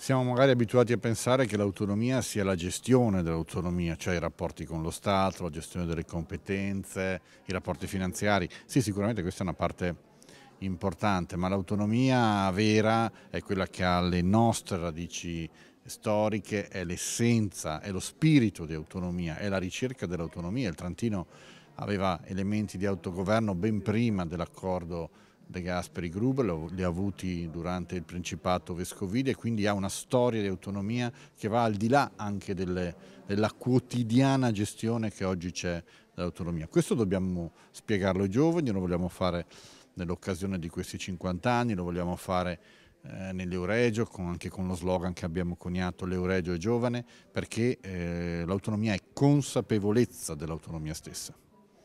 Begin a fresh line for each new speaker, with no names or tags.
siamo magari abituati a pensare che l'autonomia sia la gestione dell'autonomia, cioè i rapporti con lo Stato, la gestione delle competenze, i rapporti finanziari. Sì, sicuramente questa è una parte importante, ma l'autonomia vera è quella che ha le nostre radici storiche, è l'essenza, è lo spirito di autonomia, è la ricerca dell'autonomia. Il Trantino aveva elementi di autogoverno ben prima dell'accordo De Gasperi Grub, li ha avuti durante il Principato Vescovile, quindi ha una storia di autonomia che va al di là anche delle, della quotidiana gestione che oggi c'è dell'autonomia. Questo dobbiamo spiegarlo ai giovani, lo vogliamo fare nell'occasione di questi 50 anni, lo vogliamo fare eh, nell'Euregio, con, anche con lo slogan che abbiamo coniato l'Euregio è giovane, perché eh, l'autonomia è consapevolezza dell'autonomia stessa.